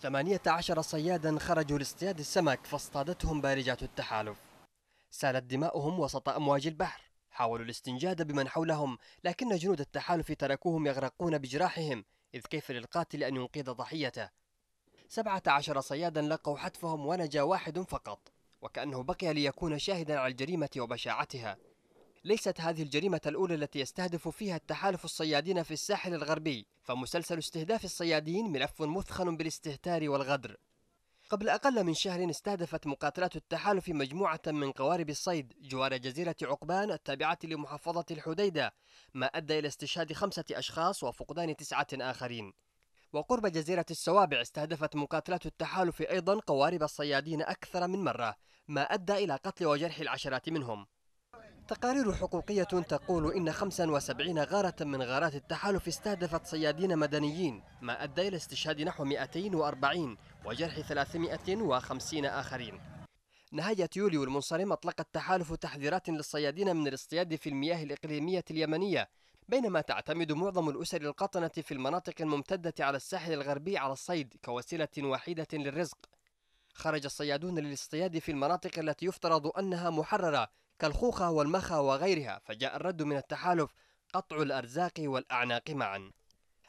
ثمانية عشر صيادا خرجوا لاصطياد السمك فاصطادتهم بارجات التحالف سالت دماؤهم وسط أمواج البحر حاولوا الاستنجاد بمن حولهم لكن جنود التحالف تركوهم يغرقون بجراحهم إذ كيف للقاتل أن ينقذ ضحيته سبعة عشر صيادا لقوا حتفهم ونجا واحد فقط وكأنه بقي ليكون شاهدا على الجريمة وبشاعتها ليست هذه الجريمة الأولى التي يستهدف فيها التحالف الصيادين في الساحل الغربي فمسلسل استهداف الصيادين ملف مثخن بالاستهتار والغدر قبل أقل من شهر استهدفت مقاتلات التحالف مجموعة من قوارب الصيد جوار جزيرة عقبان التابعة لمحافظة الحديدة ما أدى إلى استشهاد خمسة أشخاص وفقدان تسعة آخرين وقرب جزيرة السوابع استهدفت مقاتلات التحالف أيضا قوارب الصيادين أكثر من مرة ما أدى إلى قتل وجرح العشرات منهم تقارير حقوقية تقول إن 75 غارة من غارات التحالف استهدفت صيادين مدنيين ما أدى إلى استشهاد نحو 240 وجرح 350 آخرين نهاية يوليو المنصرم أطلق التحالف تحذيرات للصيادين من الاصطياد في المياه الإقليمية اليمنية بينما تعتمد معظم الأسر القطنة في المناطق الممتدة على الساحل الغربي على الصيد كوسيلة وحيدة للرزق خرج الصيادون للاصطياد في المناطق التي يفترض أنها محررة كالخوخة والمخة وغيرها فجاء الرد من التحالف قطع الأرزاق والأعناق معا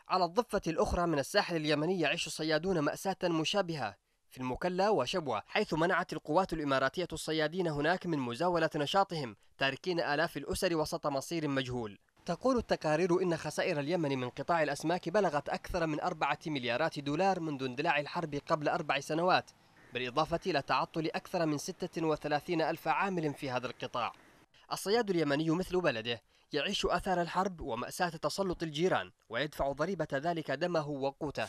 على الضفة الأخرى من الساحل اليمني يعيش الصيادون مأساة مشابهة في المكلا وشبوة حيث منعت القوات الإماراتية الصيادين هناك من مزاولة نشاطهم تاركين آلاف الأسر وسط مصير مجهول تقول التقارير إن خسائر اليمن من قطاع الأسماك بلغت أكثر من أربعة مليارات دولار منذ اندلاع الحرب قبل أربع سنوات بالإضافة إلى تعطل أكثر من 36 ألف عامل في هذا القطاع الصياد اليمني مثل بلده يعيش أثار الحرب ومأساة تسلط الجيران ويدفع ضريبة ذلك دمه وقوته